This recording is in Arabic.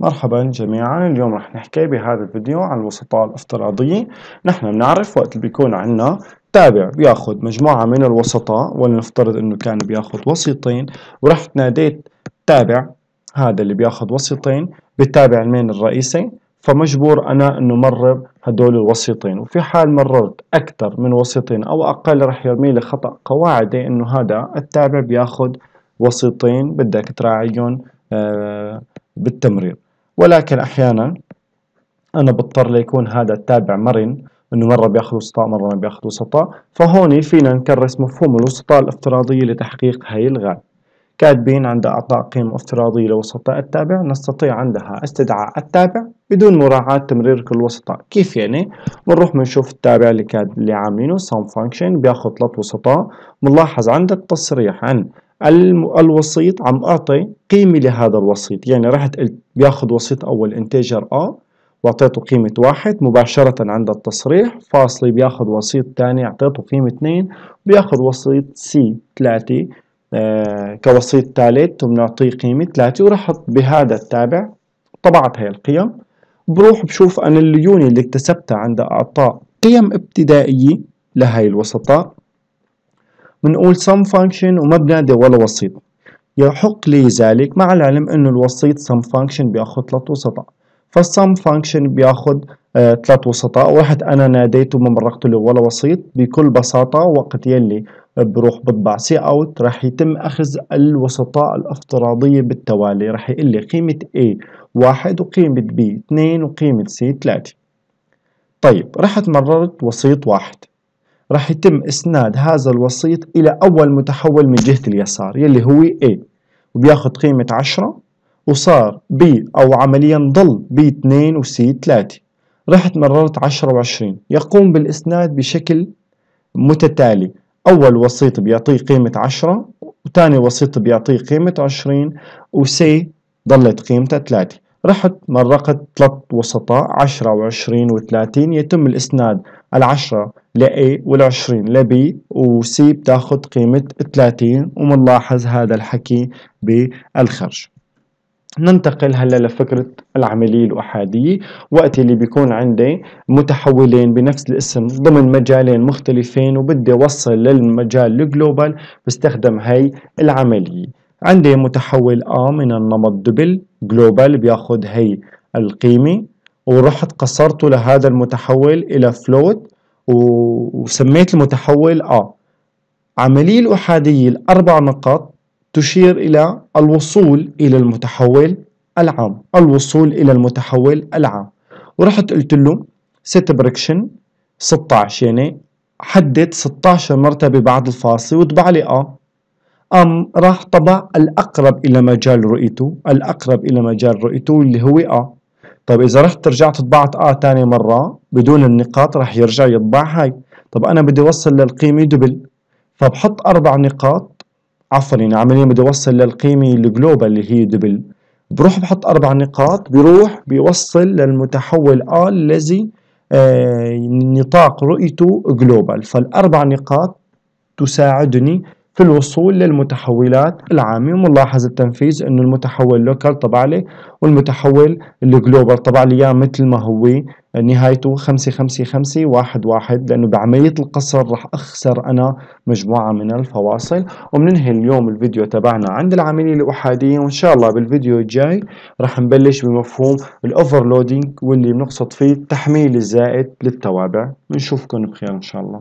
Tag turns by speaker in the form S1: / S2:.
S1: مرحبا جميعا اليوم رح نحكي بهذا الفيديو عن الوسطاء الافتراضية نحن بنعرف وقت اللي بيكون عنا تابع بياخد مجموعة من الوسطاء ولنفترض انه كان بياخد وسيطين ورحت ناديت تابع هذا اللي بياخد وسيطين بتابع المين الرئيسي فمجبور أنا أنه مرر هدول الوسيطين وفي حال مررت أكثر من وسيطين أو أقل رح يرمي لي خطأ قواعدي أنه هذا التابع بياخد وسيطين بدك تراعيهم آه، بالتمرير ولكن أحيانا أنا بضطر ليكون هذا التابع مرن انه مره بياخذ وسطاء مره ما بياخذ وسطاء فهون فينا نكرس مفهوم الوسطاء الافتراضيه لتحقيق هي الغايه كاتبين عند اعطاء قيم افتراضيه لوسطاء التابع نستطيع عندها استدعاء التابع بدون مراعاه تمرير كل وسطاء كيف يعني بنروح بنشوف التابع اللي كاتب اللي عاملينه سام فانكشن بياخذ ثلاث وسطاء بنلاحظ عند التصريح عن الوسيط عم أعطي قيمة لهذا الوسيط يعني رحت قلت بياخد وسيط أول انتجر A وأعطيته قيمة واحد مباشرة عند التصريح فاصلي بياخد وسيط تاني أعطيته قيمة اثنين بياخد وسيط C ثلاثة آه، كوسيط ثالث وبنعطيه قيمة ثلاثة ورحت بهذا التابع طبعت هاي القيم بروح بشوف أنا الليونة اللي اكتسبتها عند أعطاء قيم ابتدائية لهي الوسطاء بنقول some function وما بنادي ولا وسيط يحق لي ذلك مع العلم انه الوسيط some function بياخذ ثلاث وسطاء فالسم فانكشن بياخذ ثلاث وسطاء واحد انا ناديته ما مرقت له ولا وسيط بكل بساطه وقت يلي بروح بطبع سي اوت رح يتم اخذ الوسطاء الافتراضيه بالتوالي رح يقول لي قيمه A واحد وقيمه B اثنين وقيمه C ثلاثة طيب رحت مررت وسيط واحد راح يتم اسناد هذا الوسيط الى اول متحول من جهة اليسار يلي هو A وبياخد قيمة 10 وصار B او عمليا ضل B 2 و C 3 رحت مررت 10 و 20 يقوم بالاسناد بشكل متتالي اول وسيط بيعطيه قيمة 10 وثاني وسيط بيعطيه قيمة 20 وسي ضلت قيمتها 3 رحت مرقت ثلاث وسطاء 10 و20 و30 يتم الاسناد العشرة ل A والعشرين ل B و C بتاخد قيمة 30 ومنلاحظ هذا الحكي بالخرج ننتقل هلا لفكرة العملية الأحادية وقت اللي بيكون عندي متحولين بنفس الاسم ضمن مجالين مختلفين وبدي وصل للمجال الجلوبال بستخدم هاي العملية عندي متحول A من النمط دبل جلوبال بياخد هي القيمة ورحت قصرته لهذا المتحول إلى فلوت وسميت المتحول A عملية الأحادية الأربع نقاط تشير إلى الوصول إلى المتحول العام الوصول إلى المتحول العام ورحت قلت له set بريكشن 16 يعني حدد 16 مرتبة بعد الفاصل وطبع لي A أم راح طبع الأقرب إلى مجال رؤيته الأقرب إلى مجال رؤيته اللي هو أ طيب إذا رحت رجعت طبعت أ تاني مرة بدون النقاط راح يرجع يطبع هاي طب أنا بدي أوصل للقيمة دبل فبحط أربع نقاط عفوا يعني عمليا بدي أوصل للقيمة الجلوبال اللي هي دبل بروح بحط أربع نقاط بروح بيوصل للمتحول أ الذي آه نطاق رؤيته جلوبال فالأربع نقاط تساعدني في الوصول للمتحولات العامة وملاحظ التنفيذ انه المتحول لوكال طبع لي والمتحول الجلوبال طبع لي اياه مثل ما هو نهايته خمسة خمسة خمسة واحد واحد لأنه بعملية القصر رح أخسر أنا مجموعة من الفواصل وبننهي اليوم الفيديو تبعنا عند العملية الأحادية وإن شاء الله بالفيديو الجاي رح نبلش بمفهوم الأوفرلودينج واللي بنقصد فيه التحميل الزائد للتوابع بنشوفكم بخير إن شاء الله